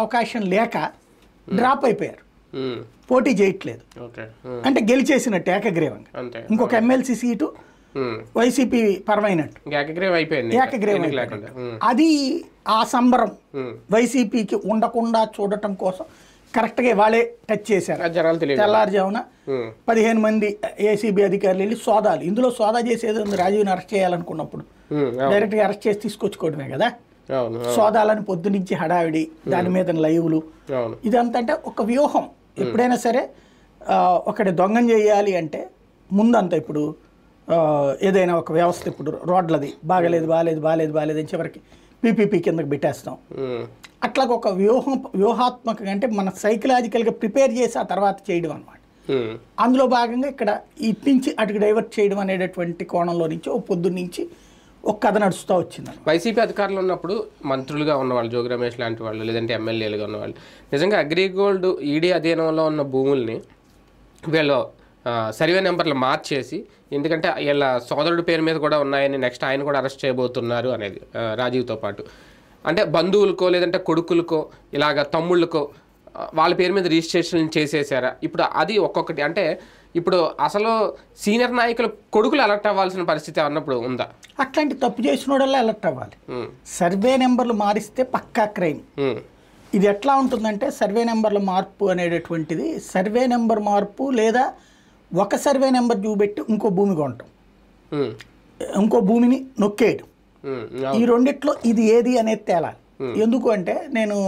అవకాశం లేక hmm. Drop అయిపోయారు hmm. పోటీ చేయట్లేదు hmm. అంటే గెలిచేసినట్టు ఏకగ్రీవంగా ఇంకొక ఎమ్మెల్సీ సీటు వైసీపీ పరమైనట్టు ఏకగ్రీవం అది ఆ సంబరం వైసీపీకి ఉండకుండా చూడటం కోసం కరెక్ట్గా వాళ్ళే టచ్ చేశారు తెల్లారుజామున పదిహేను మంది ఏసీబీ అధికారులు వెళ్ళి సోదాలు ఇందులో సోదా చేసేది రాజీవ్ని అరెస్ట్ చేయాలనుకున్నప్పుడు డైరెక్ట్ గా అరెస్ట్ చేసి తీసుకొచ్చుకోవడమే కదా సోదాలని పొద్దునించి హడావిడి దాని మీద లైవ్లు ఇదంతా అంటే ఒక వ్యూహం ఎప్పుడైనా సరే ఒకటి దొంగం చేయాలి అంటే ముందంతా ఇప్పుడు ఏదైనా ఒక వ్యవస్థ ఇప్పుడు రోడ్లది బాగలేదు బాగాలేదు బాగాలేదు బాగాలేదు అని చివరికి పీపీపీ కిందకి పెట్టేస్తాం అట్లాగ ఒక వ్యూహం వ్యూహాత్మకంగా అంటే మన సైకలాజికల్గా ప్రిపేర్ చేసి ఆ తర్వాత చేయడం అనమాట అందులో భాగంగా ఇక్కడ ఇటు నుంచి అటు డైవర్ట్ చేయడం అనేటటువంటి కోణంలో నుంచి ఓ పొద్దున్న నుంచి ఒక కథ నడుస్తూ వచ్చింది వైసీపీ అధికారులు ఉన్నప్పుడు మంత్రులుగా ఉన్నవాళ్ళు జోగి రమేష్ లాంటి వాళ్ళు లేదంటే ఎమ్మెల్యేలుగా ఉన్నవాళ్ళు నిజంగా అగ్రిగోల్డ్ ఈడీ అధీనంలో ఉన్న భూముల్ని వీళ్ళు సర్వే నెంబర్లు మార్చేసి ఎందుకంటే వీళ్ళ సోదరుడి పేరు మీద కూడా ఉన్నాయని నెక్స్ట్ ఆయన కూడా అరెస్ట్ చేయబోతున్నారు అనేది రాజీవ్తో పాటు అంటే బంధువులకో లేదంటే కొడుకులకో ఇలాగ తమ్ముళ్ళకో వాళ్ళ పేరు మీద రిజిస్ట్రేషన్ చేసేసారా ఇప్పుడు అది ఒక్కొక్కటి అంటే ఇప్పుడు అసలు సీనియర్ నాయకుల కొడుకులు అలర్ట్ అవ్వాల్సిన పరిస్థితి అన్నప్పుడు ఉందా అట్లాంటి తప్పు చేసిన వాళ్ళు అలర్ట్ అవ్వాలి సర్వే నెంబర్లు మారిస్తే పక్కా క్రైమ్ ఇది ఎట్లా ఉంటుందంటే సర్వే నెంబర్ల మార్పు అనేటటువంటిది సర్వే నెంబర్ మార్పు లేదా ఒక సర్వే నెంబర్ చూపెట్టి ఇంకో భూమి కొనటం ఇంకో భూమిని నొక్కేయడం ఈ రెండిట్లో ఇది ఏది అనేది తేలాలి ఎందుకు అంటే నేను